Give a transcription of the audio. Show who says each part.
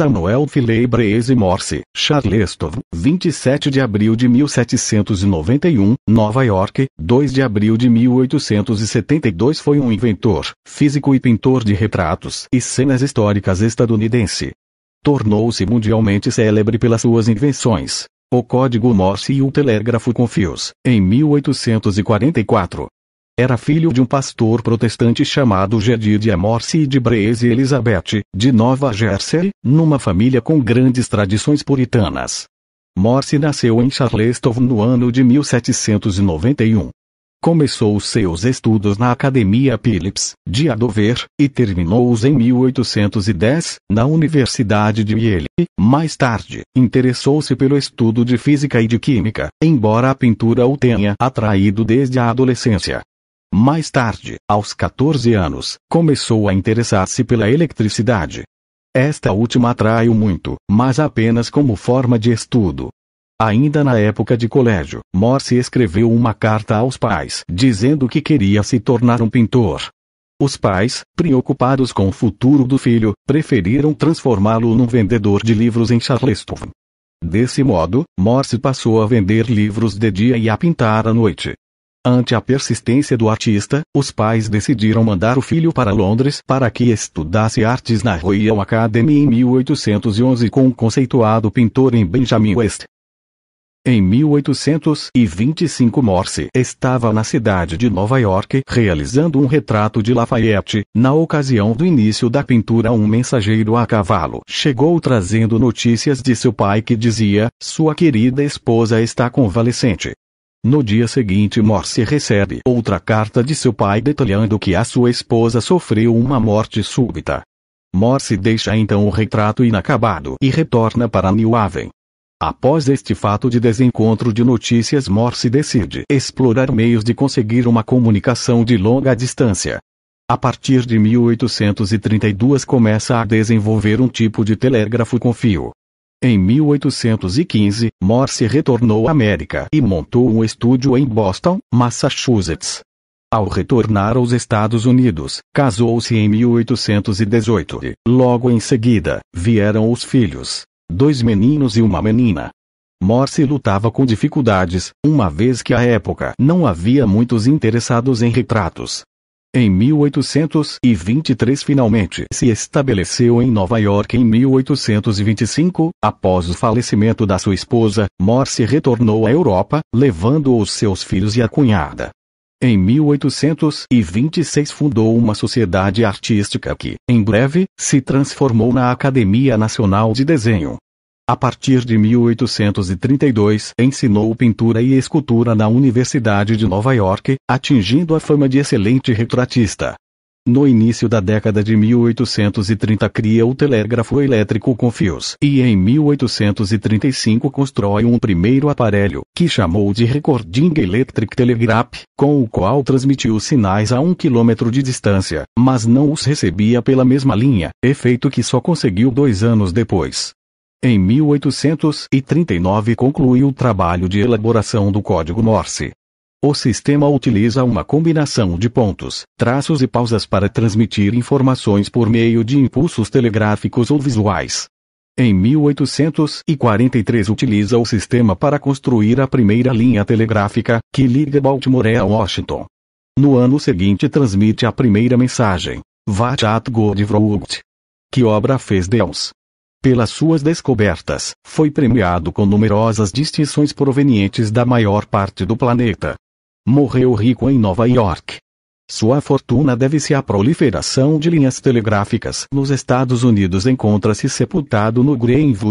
Speaker 1: Samuel Breese Morse, Charleston, 27 de abril de 1791, Nova York, 2 de abril de 1872 foi um inventor, físico e pintor de retratos e cenas históricas estadunidense. Tornou-se mundialmente célebre pelas suas invenções, o código Morse e o telégrafo com fios, em 1844, era filho de um pastor protestante chamado Jedide Amorce de Braze Elizabeth, de Nova Jersey, numa família com grandes tradições puritanas. Morse nasceu em Charleston no ano de 1791. Começou seus estudos na Academia Phillips, de Adover e terminou-os em 1810, na Universidade de Yale. Mais tarde, interessou-se pelo estudo de física e de química, embora a pintura o tenha atraído desde a adolescência. Mais tarde, aos 14 anos, começou a interessar-se pela eletricidade. Esta última atraiu muito, mas apenas como forma de estudo. Ainda na época de colégio, Morse escreveu uma carta aos pais dizendo que queria se tornar um pintor. Os pais, preocupados com o futuro do filho, preferiram transformá-lo num vendedor de livros em Charleston. Desse modo, Morse passou a vender livros de dia e a pintar à noite, Ante a persistência do artista, os pais decidiram mandar o filho para Londres para que estudasse artes na Royal Academy em 1811 com o conceituado pintor em Benjamin West. Em 1825 Morse estava na cidade de Nova York realizando um retrato de Lafayette. Na ocasião do início da pintura, um mensageiro a cavalo chegou trazendo notícias de seu pai que dizia: Sua querida esposa está convalescente. No dia seguinte, Morse recebe outra carta de seu pai detalhando que a sua esposa sofreu uma morte súbita. Morse deixa então o retrato inacabado e retorna para New Haven. Após este fato de desencontro de notícias, Morse decide explorar meios de conseguir uma comunicação de longa distância. A partir de 1832 começa a desenvolver um tipo de telégrafo com fio, em 1815, Morse retornou à América e montou um estúdio em Boston, Massachusetts. Ao retornar aos Estados Unidos, casou-se em 1818 e, logo em seguida, vieram os filhos. Dois meninos e uma menina. Morse lutava com dificuldades, uma vez que à época não havia muitos interessados em retratos, em 1823 finalmente se estabeleceu em Nova York em 1825, após o falecimento da sua esposa, Morse retornou à Europa, levando os seus filhos e a cunhada. Em 1826 fundou uma sociedade artística que, em breve, se transformou na Academia Nacional de Desenho. A partir de 1832, ensinou pintura e escultura na Universidade de Nova York, atingindo a fama de excelente retratista. No início da década de 1830 cria o telégrafo elétrico com fios e em 1835 constrói um primeiro aparelho, que chamou de Recording Electric Telegraph, com o qual transmitiu sinais a um quilômetro de distância, mas não os recebia pela mesma linha, efeito que só conseguiu dois anos depois. Em 1839 concluiu o trabalho de elaboração do Código Morse. O sistema utiliza uma combinação de pontos, traços e pausas para transmitir informações por meio de impulsos telegráficos ou visuais. Em 1843 utiliza o sistema para construir a primeira linha telegráfica, que liga Baltimore a Washington. No ano seguinte transmite a primeira mensagem, Vat at God Que obra fez Deus? Pelas suas descobertas, foi premiado com numerosas distinções provenientes da maior parte do planeta. Morreu rico em Nova York. Sua fortuna deve-se à proliferação de linhas telegráficas nos Estados Unidos. Encontra-se sepultado no Greenwood